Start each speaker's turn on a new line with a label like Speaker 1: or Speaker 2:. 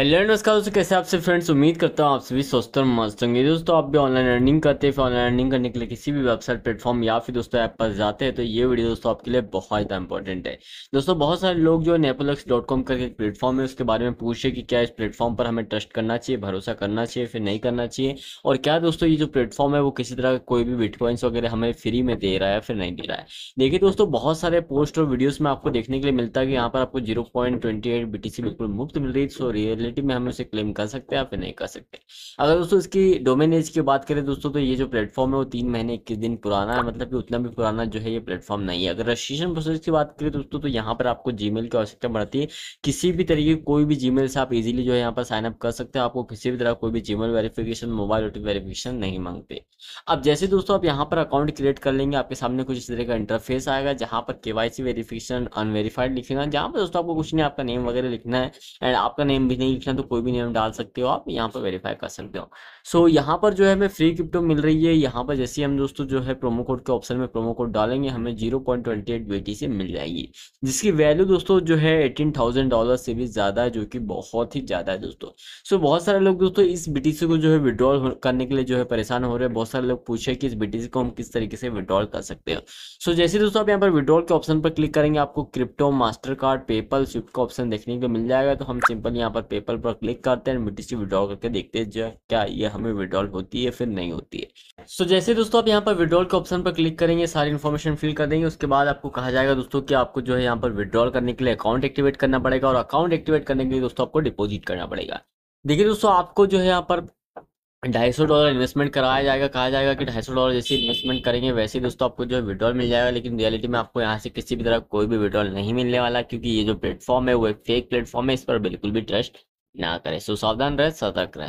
Speaker 1: hello नमस्कार दोस्तों कैसे आपसे फ्रेंड्स उम्मीद करता हूँ आप सभी स्वस्थ और मस्त होंगे दोस्तों आप भी ऑनलाइन अर्निंग करते हैं फिर ऑनलाइन अर्निंग करने के लिए किसी भी वेबसाइट प्लेटफॉर्म या फिर दोस्तों ऐप पर जाते हैं तो ये वीडियो दोस्तों आपके लिए बहुत ज़्यादा इंपॉर्टेंट है दोस्तों बहुत सारे लोग जो नेपोलक्स डॉट कॉम करके एक प्लेटफॉर्म है उसके बारे में पूछे कि क्या इस प्लेटफॉर्म पर हमें ट्रस्ट करना चाहिए भरोसा करना चाहिए फिर नहीं करना चाहिए और क्या दोस्तों ये जो प्लेटफॉर्म है वो किसी तरह कोई भी बिटकॉइंस वगैरह हमें फ्री में दे रहा है फिर नहीं दे रहा है देखिए दोस्तों बहुत सारे पोस्ट और वीडियोज़ में आपको देखने के लिए मिलता है कि यहाँ पर आपको जीरो पॉइंट ट्वेंटी एट बिल्कुल मुफ्त मिल रही है सो रियल फैसिलिटी में हम उसे क्लेम कर सकते हैं या फिर नहीं कर सकते अगर दोस्तों इसकी डोमेन एज की बात करें दोस्तों तो ये जो प्लेटफॉर्म है वो तीन महीने इक्कीस दिन पुराना है मतलब कि उतना भी पुराना जो है ये प्लेटफॉर्म नहीं है अगर रजिस्ट्रेशन प्रोसेस की बात करें दोस्तों तो यहाँ पर आपको जी की आवश्यकता पड़ती है किसी भी तरीके कोई भी जी से आप इजिली जो है यहाँ पर साइन अप कर सकते हैं आपको किसी भी तरह कोई भी जी वेरिफिकेशन मोबाइल ओटी वेरिफिकेशन नहीं मांगते अब जैसे दोस्तों आप यहाँ पर अकाउंट क्रिएट कर लेंगे आपके सामने कुछ इस तरह का इंटरफेस आएगा जहाँ पर के वाई सी वेरिफिकेशन अनवेरीफाइड लिखेगा जहाँ पर दोस्तों आपको कुछ नहीं आपका नेम वगैरह लिखना है एंड आपका नेम भी नहीं नहीं लिखना तो कोई भी नेम डाल सकते हो आप यहाँ पर वेरीफाई कर सकते हो सो so, यहाँ पर जो है हमें फ्री क्रिप्टो मिल रही है यहाँ पर जैसे हम दोस्तों जो है प्रोमो कोड के ऑप्शन में प्रोमो कोड डालेंगे हमें जीरो पॉइंट ट्वेंटी एट बेटी से मिल जाएगी जिसकी वैल्यू दोस्तों जो है एटीन थाउजेंड डॉलर से भी ज़्यादा है जो कि बहुत ही ज़्यादा है दोस्तों सो so, बहुत सारे लोग दोस्तों इस बी को जो है विड्रॉल करने के लिए जो है परेशान हो रहे हैं बहुत सारे लोग पूछे कि इस बी को हम किस तरीके से विड्रॉल कर सकते हैं सो so, जैसे दोस्तों आप यहाँ पर विड्रॉल के ऑप्शन पर क्लिक करेंगे आपको crypto master card PayPal swift का ऑप्शन देखने को मिल जाएगा तो हम सिंपल यहाँ पर पे पेपल पर क्लिक करते हैं मिट्टी विड्रॉल करके देखते हैं जो क्या ये हमें विड्रॉल होती है फिर नहीं होती है सो so, जैसे दोस्तों आप यहाँ पर विड्रॉल के ऑप्शन पर क्लिक करेंगे सारी इन्फॉर्मेशन फिल कर देंगे उसके बाद आपको कहा जाएगा दोस्तों कि आपको जो है यहाँ पर विड्रॉल करने के लिए अकाउंट एक्टिवेट करना पड़ेगा और अकाउंट एक्टिवेट करने के लिए दोस्तों आपको डिपोजिट करना पड़ेगा देखिए दोस्तों आपको जो है यहाँ पर ढाई सौ डॉलर इन्वेस्टमेंट कराया जाएगा कहा जाएगा कि ढाई सौ डॉलर जैसे इन्वेस्टमेंट करेंगे वैसे ही दोस्तों आपको जो है विड्रॉल मिल जाएगा लेकिन रियलिटी में आपको यहाँ से किसी भी तरह कोई भी विड्रॉल नहीं मिलने वाला क्योंकि ये जो प्लेटफॉर्म है वो एक फेक प्लेटफॉर्म है इस पर बिल्कुल भी ट्रस्ट ना करें सुसावधान रहे सतर्क रहे